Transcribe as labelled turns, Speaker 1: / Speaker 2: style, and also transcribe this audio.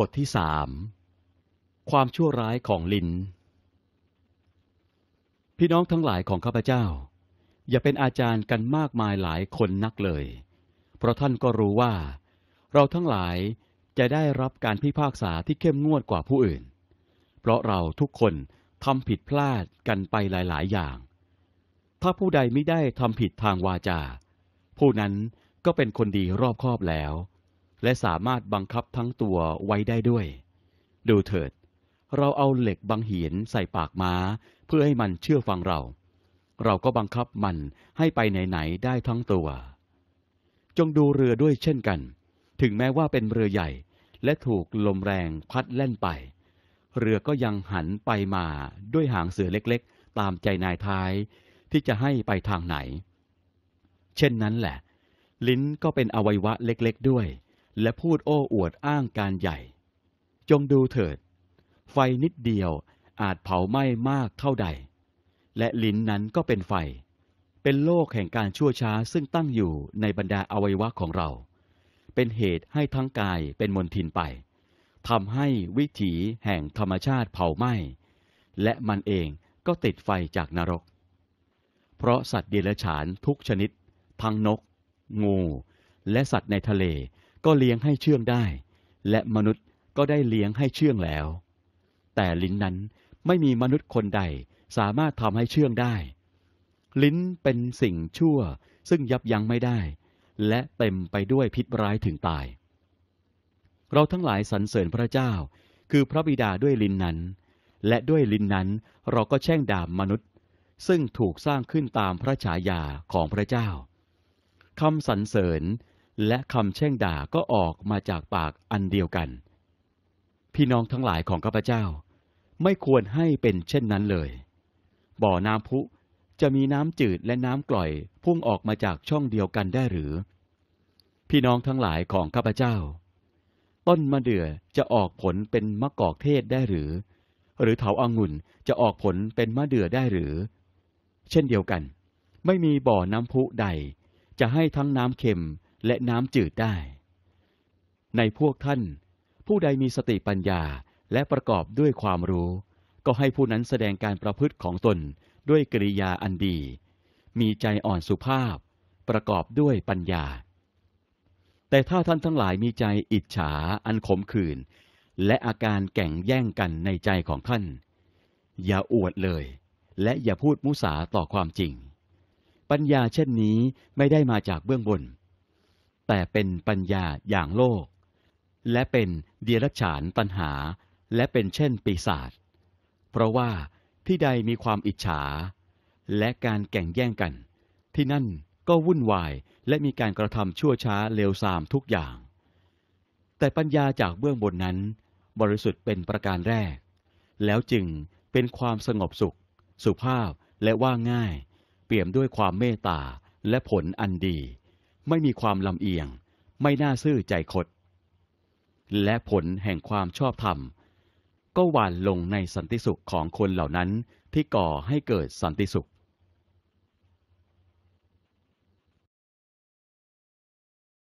Speaker 1: บทที่สามความชั่วร้ายของลิน พี่น้องทั้งหลายของข้าพเจ้า อย่าเป็นอาจารย์กันมากมายหลายคนนักเลย เพราะท่านก็รู้ว่า เราทั้งหลายจะได้รับการพิพากษาที่เข้มงวดกว่าผู้อื่น เพราะเราทุกคนทำผิดพลาดกันไปหลายๆ อย่าง ถ้าผู้ใดไม่ได้ทำผิดทางวาจา ผู้นั้นก็เป็นคนดีรอบคอบแล้วและสามารถบังคับทั้งตัวไว้ได้ด้วย ดูเถิด เราเอาเหล็กบังเหียนใส่ปากม้าเพื่อให้มันเชื่อฟังเรา เราก็บังคับมันให้ไปไหนๆได้ทั้งตัว จงดูเรือด้วยเช่นกัน ถึงแม้ว่าเป็นเรือใหญ่ และถูกลมแรงพัดแล่นไป เรือก็ยังหันไปมาด้วยหางเสือเล็กๆ ตามใจนายท้ายที่จะให้ไปทางไหน เช่นนั้นแหละ ลิ้นก็เป็นอวัยวะเล็กๆด้วยและพูดโอ้อวดอ้างการใหญ่ จงดูเถิด ไฟนิดเดียวอาจเผาไหม้มากเท่าใด และลิ้นนั้นก็เป็นไฟ เป็นโลกแห่งการชั่วช้าซึ่งตั้งอยู่ในบรรดาอวัยวะของเรา เป็นเหตุให้ทั้งกายเป็นมนทินไป ทำให้วิถีแห่งธรรมชาติเผาไหม้ และมันเองก็ติดไฟจากนรก เพราะสัตว์เดรัจฉานทุกชนิด ทั้งนก งู และสัตว์ในทะเลก็เลี้ยงให้เชื่องได้ และมนุษย์ก็ได้เลี้ยงให้เชื่องแล้ว แต่ลิ้นนั้นไม่มีมนุษย์คนใดสามารถทำให้เชื่องได้ ลิ้นเป็นสิ่งชั่วซึ่งยับยั้งไม่ได้ และเต็มไปด้วยพิษร้ายถึงตาย เราทั้งหลายสรรเสริญพระเจ้า คือพระบิดาด้วยลิ้นนั้น และด้วยลิ้นนั้นเราก็แช่งด่ามมนุษย์ ซึ่งถูกสร้างขึ้นตามพระฉายาของพระเจ้าคำสรรเสริญและคำแช่งด่าก็ออกมาจากปากอันเดียวกัน พี่น้องทั้งหลายของข้าพเจ้า ไม่ควรให้เป็นเช่นนั้นเลย บ่อน้ำพุจะมีน้ำจืดและน้ำกล่อยพุ่งออกมาจากช่องเดียวกันได้หรือ พี่น้องทั้งหลายของข้าพเจ้า ต้นมะเดื่อจะออกผลเป็นมะกอกเทศได้หรือ หรือเถาอางุ่นจะออกผลเป็นมะเดื่อได้หรือ เช่นเดียวกัน ไม่มีบ่อน้ำพุใดจะให้ทั้งน้ำเค็มและน้ำจืดได้ ในพวกท่าน ผู้ใดมีสติปัญญาและประกอบด้วยความรู้ ก็ให้ผู้นั้นแสดงการประพฤติของตนด้วยกริยาอันดี มีใจอ่อนสุภาพ ประกอบด้วยปัญญา แต่ถ้าท่านทั้งหลายมีใจอิจฉา อันขมขื่นและอาการแก่งแย่งกันในใจของท่าน อย่าอวดเลย และอย่าพูดมุสาต่อความจริง ปัญญาเช่นนี้ไม่ได้มาจากเบื้องบนแต่เป็นปัญญาอย่างโลก และเป็นเดียรฉานตัญหา และเป็นเช่นปีศาจเพราะว่าที่ใดมีความอิจฉา และการแก่งแย่งกัน ที่นั่นก็วุ่นวายและมีการกระทำชั่วช้าเลวทรามทุกอย่าง แต่ปัญญาจากเบื้องบนนั้น บริสุทธิ์เป็นประการแรก แล้วจึงเป็นความสงบสุข สุภาพและว่าง่าย เปี่ยมด้วยความเมตตาและผลอันดีไม่มีความลำเอียง ไม่น่าซื่อใจคด และผลแห่งความชอบธรรม ก็หวานลงในสันติสุขของคนเหล่านั้นที่ก่อให้เกิดสันติสุข